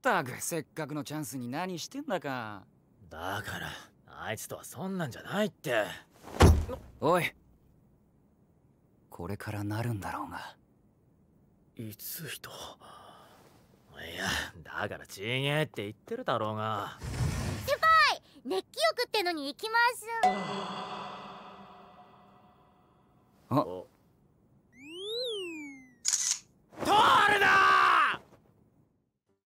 ったくせっかくのチャンスに何してんだかだからあいつとはそんなんじゃないっておいこれからなるんだろうがいつ人いやだからちげえって言ってるだろうが先輩熱気浴ってのに行きますあっ